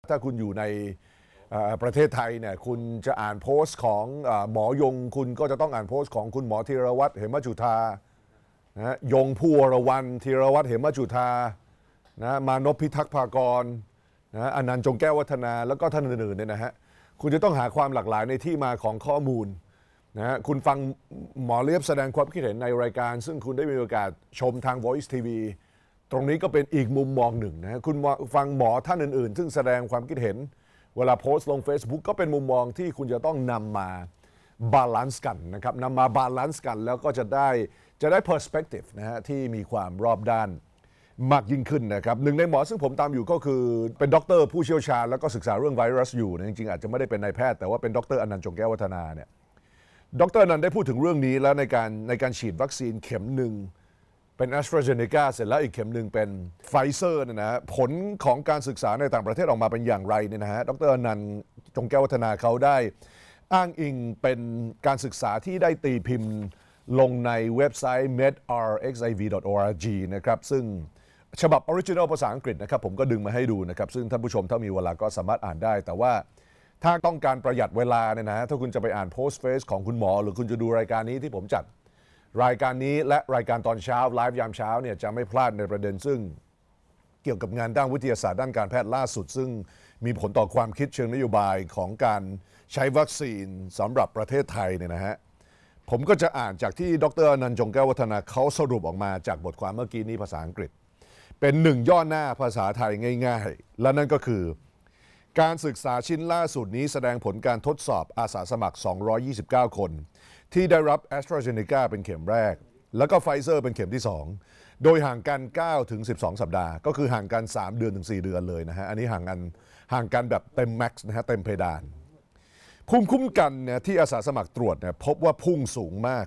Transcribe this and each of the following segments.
ถ้าคุณอยู่ในประเทศไทยเนี่ยคุณจะอ่านโพสต์ของหมอยง คุณก็จะต้องอ่านโพสต์ของคุณหมอธีรวัตรเหมจุธานะยงผู้วรวันธีรวัตรเหมจุธานะมานพพิทักษ์ภากรนะอนันต์จงแก้ววัฒนาแล้วก็ท่านอื่นๆเนี่ยนะฮะคุณจะต้องหาความหลากหลายในที่มาของข้อมูลนะฮะคุณฟังหมอเลียบแสดงความคิดเห็นในรายการ ซึ่งคุณได้มีโอกาสชมทาง Voice TV ตรงนี้ก็เป็นอีกมุมมองหนึ่งนะคุณฟังหมอท่านอื่นๆ ซึ่งแสดงความคิดเห็น เวลาโพสต์ลง Facebook ก็เป็นมุมมองที่คุณจะต้องนำมาบาลานซ์กันนะครับนำมาบาลานซ์กัน แล้วก็จะได้จะได้เพอร์สเปกทีฟนะฮะที่มีความรอบด้านมากยิ่งขึ้นนะครับ หนึ่งในหมอซึ่งผมตามอยู่ก็คือเป็นด็อกเตอร์ผู้เชี่ยวชาญแล้วก็ศึกษาเรื่องไวรัสอยู่นะจริงๆอาจจะไม่ได้เป็นนายแพทย์แต่ว่าเป็นด็อกเตอร์อนันต์จงแก้ววัฒนาเนี่ยด็อกเตอร์นันได้พูดถึงเรื่องนี้แล้วในการในการฉีดวัคซีนเข็มหนึ่งเป็นแอสตราเซเนกาเสร็จแล้วอีกเข็มหนึ่งเป็นไฟเซอร์นะฮะผลของการศึกษาในต่างประเทศออกมาเป็นอย่างไรเนี่ยนะฮะดรอนันต์จงแก้ววัฒนาเขาได้ อ้างอิงเป็นการศึกษาที่ได้ตีพิมพ์ลงในเว็บไซต์ medrxiv.org นะครับ ซึ่งฉบับออริจินอลภาษาอังกฤษนะครับ ผมก็ดึงมาให้ดูนะครับ ซึ่งท่านผู้ชม ถ้ามีเวลาก็สามารถอ่านได้ แต่ว่าถ้าต้องการประหยัดเวลาเนี่ยนะถ้าคุณจะไปอ่านโพสต์เฟซของคุณหมอหรือคุณจะดูรายการนี้ที่ผมจัดรายการนี้และรายการตอนเช้า ไลฟ์ยามเช้าเนี่ยจะไม่พลาดในประเด็นซึ่งเกี่ยวกับงานด้านวิทยาศาสตร์ด้านการแพทย์ล่าสุด ซึ่งมีผลต่อความคิดเชิงนโยบายของการใช้วัคซีนสำหรับประเทศไทยเนี่ยนะฮะผมก็จะอ่านจากที่ดรนันจงแก้ววัฒนาเขาสรุปออกมาจากบทความเมื่อกี้นี้ภาษาอังกฤษ เป็นหนึ่งย่อหน้าภาษาไทยง่าย ๆ และนั่นก็คือการศึกษาชิ้นล่าสุดนี้แสดงผลการทดสอบอาสาสมัคร 229 คนที่ได้รับ a s t r a z เซ e c a เป็นเข็มแรก แล้วก็ไฟเซอร์เป็นเข็มที่ 2 โดยห่างกัน9ถึง 12 สัปดาห์ ก็คือห่างกัน3เดือนถึง 4 เดือนเลยนะฮะ อันนี้ห่างกันห่างกันแบบเต็มแม็กซ์นะฮะ เต็มเพดานภูมิคุ้มกันเนี่ยที่อาสาสมัครตรวจเนี่ยพบว่าพุ่งสูงมาก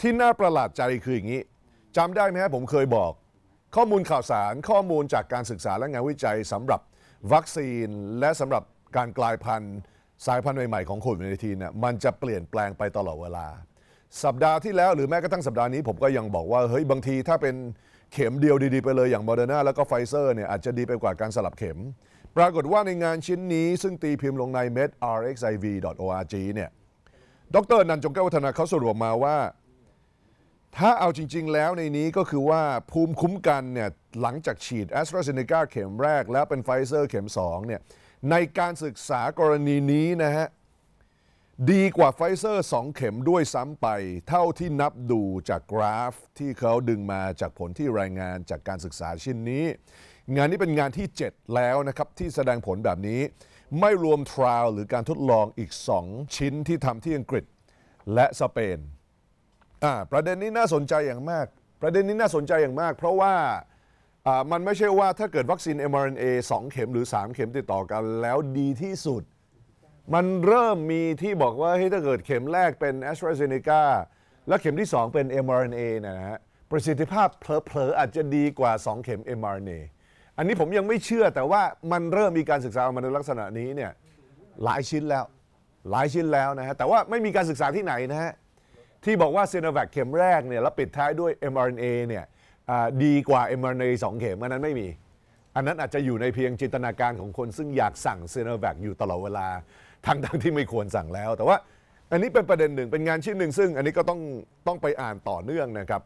ที่น่าประหลาดใจคืออย่างนี้จำได้ไหมฮะผมเคยบอกข้อมูลข่าวสารข้อมูลจากการศึกษาและงานวิจัยสำหรับวัคซีนและสำหรับการกลายพันธุ์สายพันธุ์ใหม่ ๆ ของโควิด -19 เนี่ยมันจะเปลี่ยนแปลงไปตลอดเวลา สัปดาห์ที่แล้วหรือแม้กระทั่งสัปดาห์นี้ ผมก็ยังบอกว่า เฮ้ย บางทีถ้าเป็นเข็มเดียวดีๆ ไปเลยอย่างโมเดอร์นาแล้วก็ไฟเซอร์เนี่ยอาจจะดีไปกว่าการสลับเข็ม ปรากฏว่าในงานชิ้นนี้ซึ่งตีพิมพ์ลงใน medrxiv.org เนี่ยดร นันจงแก้ววัฒนาเขาสรุปมาว่าถ้าเอาจริงๆแล้วในนี้ก็คือว่าภูมิคุ้มกันเนี่ยหลังจากฉีดแอสตราเซเนกาเข็มแรก แล้วเป็นไฟเซอร์เข็ม2เนี่ยในการศึกษากรณีนี้นะฮะดีกว่าไฟเซอร์2เข็มด้วยซ้ำไป เท่าที่นับดูจากกราฟที่เขาดึงมาจากผลที่รายงานจากการศึกษาชิ้นนี้ งานนี้เป็นงานที่ 7 แล้วนะครับ ที่แสดงผลแบบนี้ ไม่รวมทราวหรือการทดลองอีก 2 ชิ้นที่ทำที่อังกฤษและสเปนอ่าประเด็นนี้น่าสนใจอย่างมาก ประเด็นนี้น่าสนใจอย่างมาก เพราะว่ามันไม่ใช่ว่าถ้าเกิดวัคซีน mRNA 2 เข็มหรือ 3 เข็มติดต่อกันแล้วดีที่สุด มันเริ่มมีที่บอกว่าเฮ้ยถ้าเกิดเข็มแรกเป็น a s t r a z e n e c a และเข็มที่ 2 เป็น mRNA นะฮะประสิทธิภาพเผลอๆ อาจจะดีกว่า 2 เข็ม mRNA อันนี้ผมยังไม่เชื่อแต่ว่ามันเริ่มมีการศึกษาออกมาในลักษณะนี้เนี่ยหลายชิ้นแล้วหลายชิ้นแล้วนะฮะแต่ว่าไม่มีการศึกษาที่ไหนนะฮะที่บอกว่าเซโนแวคเข็มแรกเนี่ยแล้วปิดท้ายด้วย mRNA เนี่ยดีกว่า mRNA 2เข็มอันนั้นไม่มี อันนั้นอาจจะอยู่ในเพียงจินตนาการของคนซึ่งอยากสั่งซีโนแวคอยู่ตลอดเวลาทั้งทงที่ไม่ควรสั่งแล้ว แต่ว่าอันนี้เป็นประเด็นหนึ่งเป็นงานชิ้นหนึ่งซึ่งอันนี้ก็ต้องต้องไปอ่านต่อเนื่องนะครับ